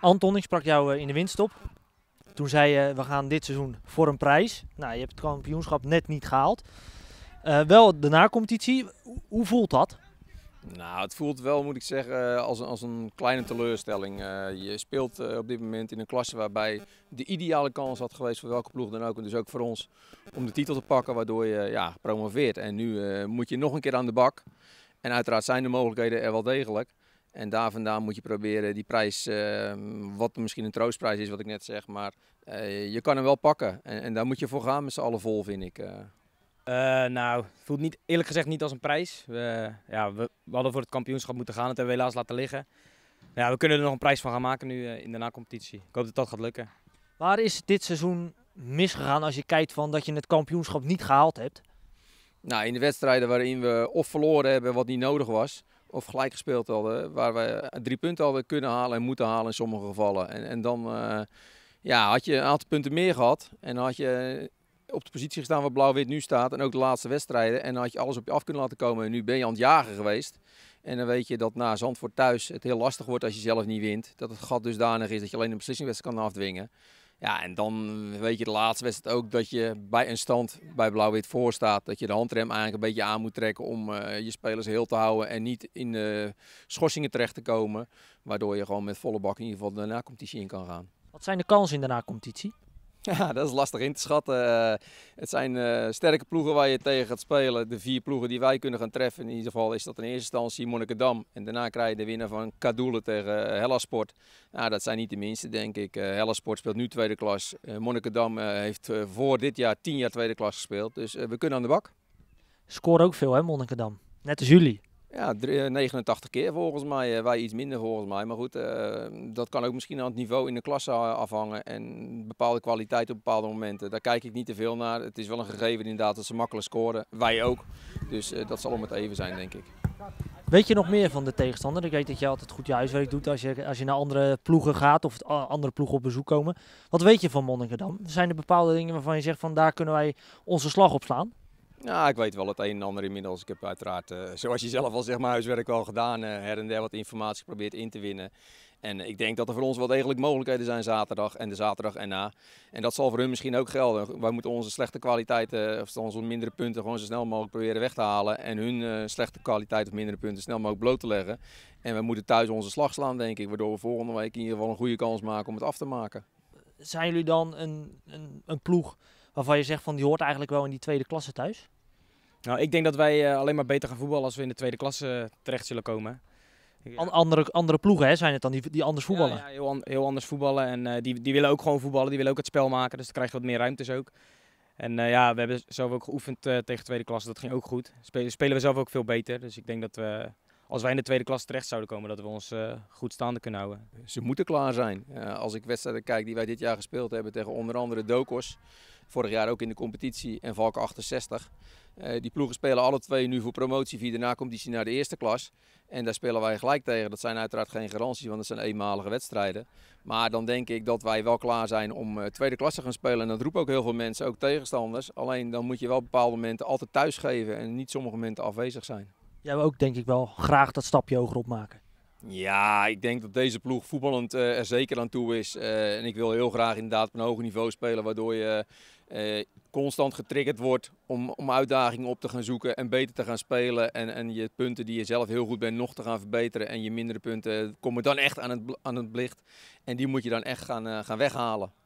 Anton, ik sprak jou eh, in de op. Toen zei je, we gaan dit seizoen voor een prijs. Nou, je hebt het kampioenschap net niet gehaald. Eh, wel de nacompetitie. Hoe voelt dat? Nou, het voelt wel, moet ik zeggen, eh, als, als een kleine teleurstelling. je speelt op dit moment in een klasse waarbij de ideale kans had geweest voor welke ploeg dan ook. En dus ook voor ons om de titel te pakken, waardoor je ja, promoveert. En nu moet je nog een keer aan de bak. En uiteraard zijn de mogelijkheden er wel degelijk. En daar vandaan moet je proberen die prijs, eh, wat misschien een troostprijs is, wat ik net zeg, maar eh, je kan hem wel pakken. En, en, daar moet je voor gaan met z'n allen vol, vind ik. Eh. nou, het voelt niet, eerlijk gezegd niet als een prijs. We, ja, we, hadden voor het kampioenschap moeten gaan, dat hebben we helaas laten liggen. Ja, we kunnen er nog een prijs van gaan maken nu in de na-competitie. Ik hoop dat dat gaat lukken. Waar is dit seizoen misgegaan als je kijkt van dat je het kampioenschap niet gehaald hebt? Nou, in de wedstrijden waarin we of verloren hebben wat niet nodig was, of gelijk gespeeld hadden. Waar we drie punten hadden kunnen halen en moeten halen in sommige gevallen. En, en dan eh, ja, had je een aantal punten meer gehad. En had je op de positie gestaan waar Blauw-Wit nu staat. En ook de laatste wedstrijden. En dan had je alles op je af kunnen laten komen. En nu ben je aan het jagen geweest. En dan weet je dat na Zandvoort thuis het heel lastig wordt als je zelf niet wint. Dat het gat dusdanig is dat je alleen een beslissingswedstrijd kan afdwingen. Ja, en dan weet je de laatste wedstrijd ook dat je bij een stand bij Blauw-Wit voor staat. Dat je de handrem eigenlijk een beetje aan moet trekken om eh, je spelers heel te houden. En niet in de schorsingen terecht te komen. Waardoor je gewoon met volle bak in ieder geval de na-competitie in kan gaan. Wat zijn de kansen in de na-competitie? Ja, dat is lastig in te schatten. Eh, het zijn eh, sterke ploegen waar je tegen gaat spelen. De vier ploegen die wij kunnen gaan treffen, in ieder geval is dat in eerste instantie Monnikendam. En daarna krijg je de winnaar van Kadoelen tegen eh, Hellasport. Nou, dat zijn niet de minste, denk ik. Hellasport speelt nu tweede klas. Monnikendam heeft voor dit jaar tien jaar tweede klas gespeeld. Dus we kunnen aan de bak. Scoren ook veel, hè, Monnikendam? Net als jullie. Ja, 89 eh, keer volgens mij. Eh, wij iets minder volgens mij. Maar goed, eh, dat kan ook misschien aan het niveau in de klasse afhangen. En bepaalde kwaliteit op bepaalde momenten. Daar kijk ik niet te veel naar. Het is wel een gegeven inderdaad dat ze makkelijk scoren. Wij ook. Dus dat zal om het even zijn, denk ik. Weet je nog meer van de tegenstander? Ik weet dat je altijd goed je huiswerk doet als je, als je naar andere ploegen gaat of andere ploegen op bezoek komen. Wat weet je van Monnikendam? Zijn er bepaalde dingen waarvan je zegt van daar kunnen wij onze slag op slaan? Ja, ik weet wel het een en ander inmiddels. Ik heb uiteraard, eh, zoals je zelf al zegt, mijn huiswerk wel gedaan. Eh, her en der wat informatie geprobeerd in te winnen. En eh, ik denk dat er voor ons wel degelijk mogelijkheden zijn zaterdag en de zaterdag erna. En dat zal voor hun misschien ook gelden. Wij moeten onze slechte kwaliteiten, of onze mindere punten, gewoon zo snel mogelijk proberen weg te halen. En hun slechte kwaliteit of mindere punten snel mogelijk bloot te leggen. En we moeten thuis onze slag slaan, denk ik. Waardoor we volgende week in ieder geval een goede kans maken om het af te maken. Zijn jullie dan een, een, een ploeg waarvan je zegt van die hoort eigenlijk wel in die tweede klasse thuis? Nou, ik denk dat wij eh, alleen maar beter gaan voetballen als we in de tweede klasse eh, terecht zullen komen. Eh, andere, andere ploegen hè, zijn het dan, die, die anders voetballen? Ja, heel, heel, anders voetballen. En die, die willen ook gewoon voetballen, die willen ook het spel maken. Dus dan krijgen je wat meer ruimtes ook. En ja, we hebben zelf ook geoefend uh, tegen tweede klasse, dat ging ook goed. Spelen, spelen we zelf ook veel beter. Dus ik denk dat we, als wij in de tweede klasse terecht zouden komen, dat we ons goed staande kunnen houden. Ze moeten klaar zijn. als ik wedstrijden kijk die wij dit jaar gespeeld hebben tegen onder andere Dokos... Vorig jaar ook in de competitie en Valk 68. Eh, die ploegen spelen alle twee nu voor promotie via de nacompetitie naar de eerste klas. En daar spelen wij gelijk tegen. Dat zijn uiteraard geen garanties, want dat zijn eenmalige wedstrijden. Maar dan denk ik dat wij wel klaar zijn om uh, tweede klasse gaan spelen. En dat roepen ook heel veel mensen, ook tegenstanders. Alleen dan moet je wel bepaalde momenten altijd thuis geven en niet sommige momenten afwezig zijn. Jij wil ook denk ik wel graag dat stapje hoger opmaken. Ja, ik denk dat deze ploeg voetballend eh, er zeker aan toe is. en ik wil heel graag inderdaad op een hoger niveau spelen, waardoor je eh, constant getriggerd wordt om, om uitdagingen op te gaan zoeken en beter te gaan spelen. En, en je punten die je zelf heel goed bent nog te gaan verbeteren. En je mindere punten eh, komen dan echt aan het, aan het licht. En die moet je dan echt gaan, eh, gaan weghalen.